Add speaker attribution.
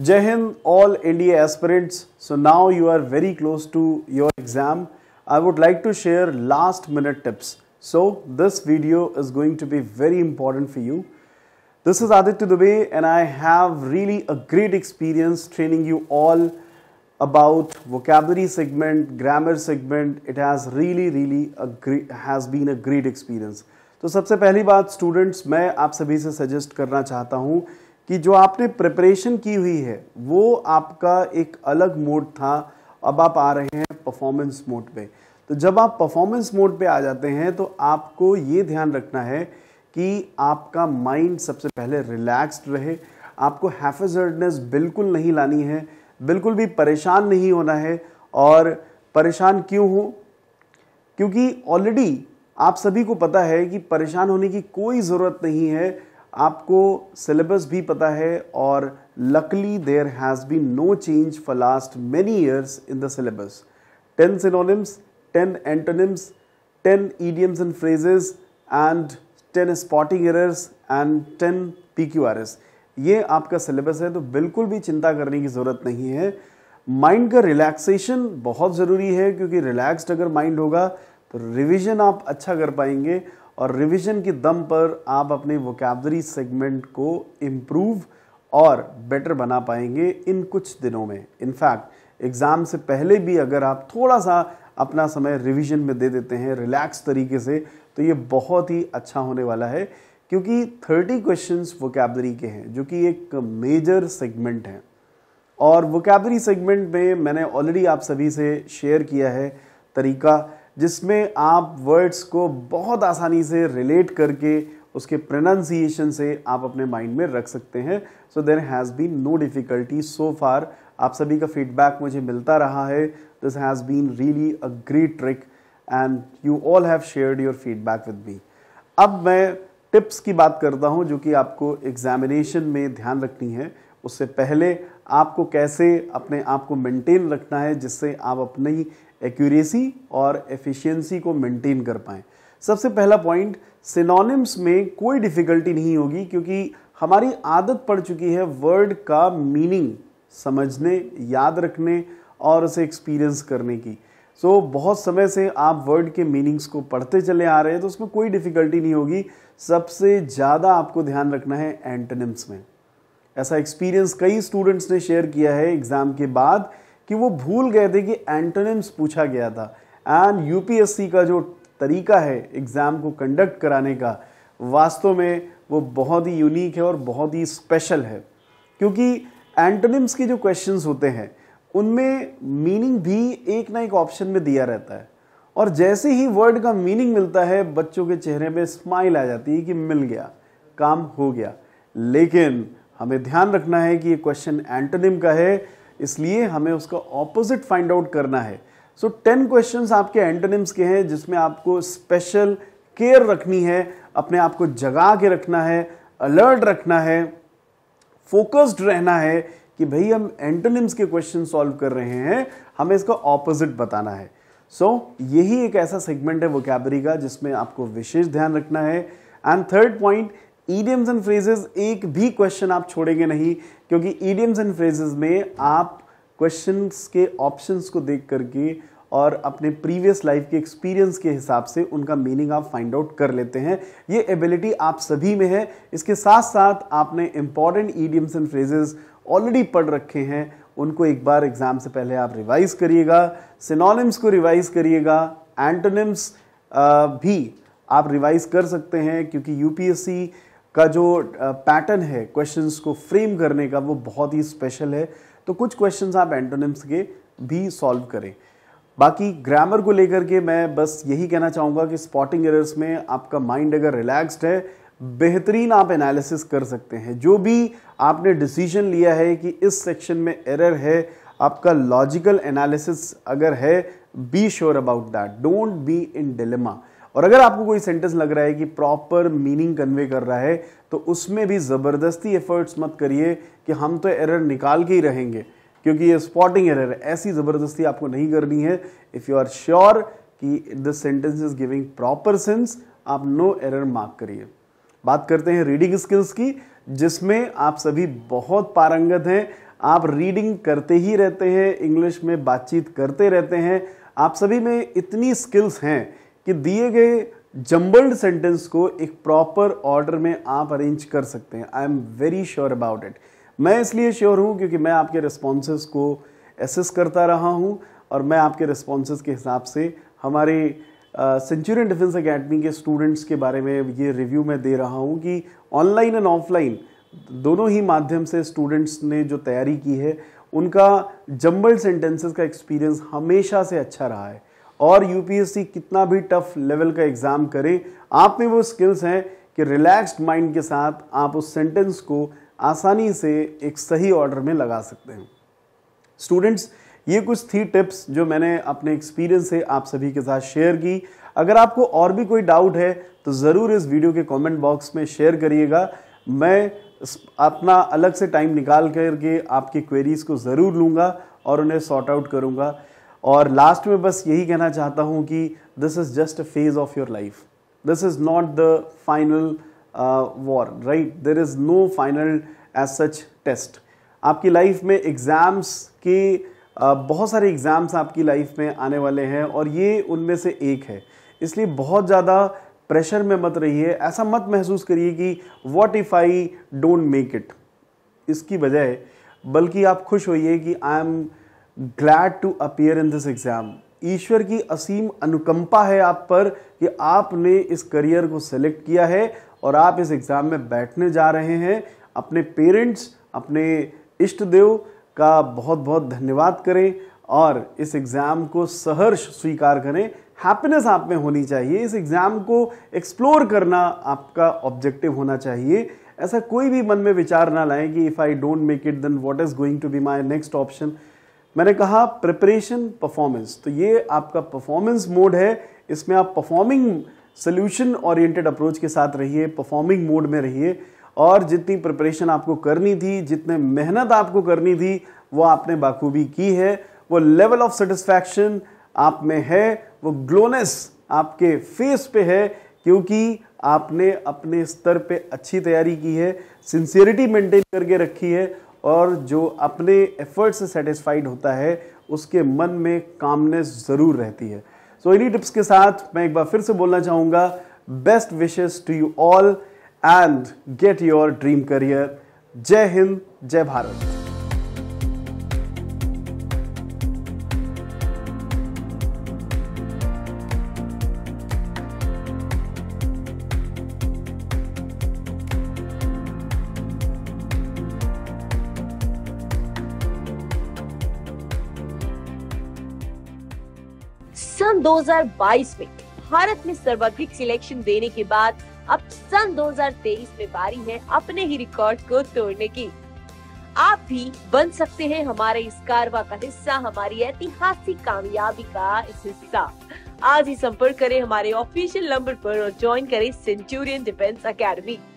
Speaker 1: जय हिंद all India aspirants so now you are very close to your exam I would like to share last minute tips so this video is going to be very important for you this is Aditya Dubey and I have really a great experience training you all about वो vocabulary segment grammar segment it has really really has been a great experience तो सबसे पहली बात students मैं आप सभी से suggest करना चाहता हूं कि जो आपने प्रिपरेशन की हुई है वो आपका एक अलग मोड था अब आप आ रहे हैं परफॉर्मेंस मोड पे तो जब आप परफॉर्मेंस मोड पे आ जाते हैं तो आपको ये ध्यान रखना है कि आपका माइंड सबसे पहले रिलैक्स्ड रहे आपको हैफेजर्डनेस बिल्कुल नहीं लानी है बिल्कुल भी परेशान नहीं होना है और परेशान क्यों हो क्योंकि ऑलरेडी आप सभी को पता है कि परेशान होने की कोई ज़रूरत नहीं है आपको सिलेबस भी पता है और luckily there has been no change for last many years in the syllabus ten synonyms ten antonyms ten idioms and phrases and ten spotting errors and ten P Q R S ये आपका syllabus है तो बिल्कुल भी चिंता करने की ज़रूरत नहीं है माइंड का रिलैक्सेशन बहुत ज़रूरी है क्योंकि रिलैक्स्ड अगर माइंड होगा तो रिविजन आप अच्छा कर पाएंगे और रिवीजन के दम पर आप अपने वोकैबरी सेगमेंट को इम्प्रूव और बेटर बना पाएंगे इन कुछ दिनों में इनफैक्ट एग्ज़ाम से पहले भी अगर आप थोड़ा सा अपना समय रिवीजन में दे देते हैं रिलैक्स तरीके से तो ये बहुत ही अच्छा होने वाला है क्योंकि 30 क्वेश्चंस वोकेबलरी के हैं जो कि एक मेजर सेगमेंट है और वोकैबरी सेगमेंट में मैंने ऑलरेडी आप सभी से शेयर किया है तरीका जिसमें आप वर्ड्स को बहुत आसानी से रिलेट करके उसके प्रोनाउंसिएशन से आप अपने माइंड में रख सकते हैं so there has been no difficulty so far आप सभी का फीडबैक मुझे मिलता रहा है this has been really a great trick and you all have shared your feedback with me अब मैं टिप्स की बात करता हूँ जो कि आपको एग्जामिनेशन में ध्यान रखनी है उससे पहले आपको कैसे अपने आप को मेंटेन रखना है जिससे आप अपनी एक्यूरेसी और एफिशिएंसी को मेंटेन कर पाएँ सबसे पहला पॉइंट सिनोनिम्स में कोई डिफ़िकल्टी नहीं होगी क्योंकि हमारी आदत पड़ चुकी है वर्ड का मीनिंग समझने याद रखने और उसे एक्सपीरियंस करने की सो so, बहुत समय से आप वर्ड के मीनिंग्स को पढ़ते चले आ रहे हैं तो उसमें कोई डिफ़िकल्टी नहीं होगी सबसे ज़्यादा आपको ध्यान रखना है एंटनिम्स में ऐसा एक्सपीरियंस कई स्टूडेंट्स ने शेयर किया है एग्ज़ाम के बाद कि वो भूल गए थे कि एंटोनिम्स पूछा गया था एंड यूपीएससी का जो तरीका है एग्ज़ाम को कंडक्ट कराने का वास्तव में वो बहुत ही यूनिक है और बहुत ही स्पेशल है क्योंकि एंटोनिम्स के जो क्वेश्चन होते हैं उनमें मीनिंग भी एक ना एक ऑप्शन में दिया रहता है और जैसे ही वर्ड का मीनिंग मिलता है बच्चों के चेहरे में स्माइल आ जाती है कि मिल गया काम हो गया लेकिन हमें ध्यान रखना है कि ये क्वेश्चन एंटोनिम का है इसलिए हमें उसका ऑपोजिट फाइंड आउट करना है सो टेन क्वेश्चन आपके एंटोनिम्स के हैं जिसमें आपको स्पेशल केयर रखनी है अपने आप को जगा के रखना है अलर्ट रखना है फोकस्ड रहना है कि भाई हम एंटोनिम्स के क्वेश्चन सॉल्व कर रहे हैं हमें इसका ऑपोजिट बताना है सो so, यही एक ऐसा सेगमेंट है वोकैबरी का जिसमें आपको विशेष ध्यान रखना है and third point idioms and phrases एक भी क्वेश्चन आप छोड़ेंगे नहीं क्योंकि ईडियम्स एंड फ्रेजेस में आप क्वेश्चन के ऑप्शन को देख करके और अपने प्रीवियस लाइफ के एक्सपीरियंस के हिसाब से उनका मीनिंग आप फाइंड आउट कर लेते हैं ये एबिलिटी आप सभी में है इसके साथ साथ आपने important idioms and phrases already पढ़ रखे हैं उनको एक बार एग्जाम से पहले आप रिवाइज करिएगा सिनोनिम्स को रिवाइज करिएगा एंटोनिम्स भी आप रिवाइज कर सकते हैं क्योंकि यूपीएससी का जो पैटर्न है क्वेश्चंस को फ्रेम करने का वो बहुत ही स्पेशल है तो कुछ क्वेश्चंस आप एंटोनिम्स के भी सॉल्व करें बाकी ग्रामर को लेकर के मैं बस यही कहना चाहूँगा कि स्पॉटिंग एरर्स में आपका माइंड अगर रिलैक्स्ड है बेहतरीन आप एनालिसिस कर सकते हैं जो भी आपने डिसीजन लिया है कि इस सेक्शन में एरर है आपका लॉजिकल एनालिसिस अगर है be sure about that don't be in dilemma और अगर आपको कोई सेंटेंस लग रहा है कि प्रॉपर मीनिंग कन्वे कर रहा है तो उसमें भी ज़बरदस्ती एफर्ट्स मत करिए कि हम तो एरर निकाल के ही रहेंगे क्योंकि ये स्पॉटिंग एरर है ऐसी ज़बरदस्ती आपको नहीं करनी है इफ़ यू आर श्योर कि this sentence is giving proper sense आप नो एरर मार्क करिए बात करते हैं रीडिंग स्किल्स की जिसमें आप सभी बहुत पारंगत हैं आप रीडिंग करते ही रहते हैं इंग्लिश में बातचीत करते रहते हैं आप सभी में इतनी स्किल्स हैं कि दिए गए जम्बल्ड सेंटेंस को एक प्रॉपर ऑर्डर में आप अरेंज कर सकते हैं I am very sure about it मैं इसलिए श्योर हूँ क्योंकि मैं आपके रिस्पॉन्सेज को एसेस करता रहा हूँ और मैं आपके रिस्पॉन्सेज के हिसाब से हमारे सेंचुरियन डिफेंस अकेडमी के स्टूडेंट्स के बारे में ये रिव्यू मैं दे रहा हूँ कि ऑनलाइन एंड ऑफलाइन दोनों ही माध्यम से स्टूडेंट्स ने जो तैयारी की है उनका जम्बल्ड सेंटेंसेस का एक्सपीरियंस हमेशा से अच्छा रहा है और यूपीएससी कितना भी टफ लेवल का एग्ज़ाम करे आप में वो स्किल्स हैं कि रिलैक्स्ड माइंड के साथ आप उस सेंटेंस को आसानी से एक सही ऑर्डर में लगा सकते हैं स्टूडेंट्स ये कुछ थी टिप्स जो मैंने अपने एक्सपीरियंस से आप सभी के साथ शेयर की अगर आपको और भी कोई डाउट है तो ज़रूर इस वीडियो के कमेंट बॉक्स में शेयर करिएगा मैं अपना अलग से टाइम निकाल करके आपकी क्वेरीज़ को ज़रूर लूँगा और उन्हें सॉर्ट आउट करूँगा और लास्ट में बस यही कहना चाहता हूँ कि this is just a phase of your life this is not the final war right there is no final as such test आपकी लाइफ में एग्ज़ाम्स के uh, बहुत सारे एग्ज़ाम्स आपकी लाइफ में आने वाले हैं और ये उनमें से एक है इसलिए बहुत ज़्यादा प्रेशर में मत रहिए ऐसा मत महसूस करिए कि what if I don't make it इसकी बजाय बल्कि आप खुश होइए कि I am glad to appear in this exam ईश्वर की असीम अनुकंपा है आप पर कि आपने इस करियर को सेलेक्ट किया है और आप इस एग्ज़ाम में बैठने जा रहे हैं अपने पेरेंट्स अपने इष्ट देव का बहुत बहुत धन्यवाद करें और इस एग्ज़ाम को सहर्ष स्वीकार करें हैप्पीनेस आप में होनी चाहिए इस एग्ज़ाम को एक्सप्लोर करना आपका ऑब्जेक्टिव होना चाहिए ऐसा कोई भी मन में विचार ना लाएं कि if I don't make it then what is going to be my next option मैंने कहा प्रिपरेशन परफॉर्मेंस तो ये आपका परफॉर्मेंस मोड है इसमें आप परफॉर्मिंग सोल्यूशन ओरिएंटेड अप्रोच के साथ रहिए परफॉर्मिंग मोड में रहिए और जितनी प्रिपरेशन आपको करनी थी जितने मेहनत आपको करनी थी वो आपने बाखूबी की है वो लेवल ऑफ सेटिस्फैक्शन आप में है वो ग्लोनेस आपके फेस पे है क्योंकि आपने अपने स्तर पे अच्छी तैयारी की है सिंसियरिटी मेंटेन करके रखी है और जो अपने एफर्ट से सेटिस्फाइड होता है उसके मन में कामनेस ज़रूर रहती है सो so, इन्हीं टिप्स के साथ मैं एक बार फिर से बोलना चाहूँगा best wishes to you all and get your dream career जय हिंद जय भारत सन 2022 में भारत में सर्वाधिक सिलेक्शन देने के बाद अब सन 2023 में बारी है अपने ही रिकॉर्ड को तोड़ने की आप भी बन सकते हैं हमारे इस कारवा का हिस्सा हमारी ऐतिहासिक कामयाबी का हिस्सा आज ही संपर्क करें हमारे ऑफिशियल नंबर पर और ज्वाइन करें सेंचुरियन डिफेंस अकेडमी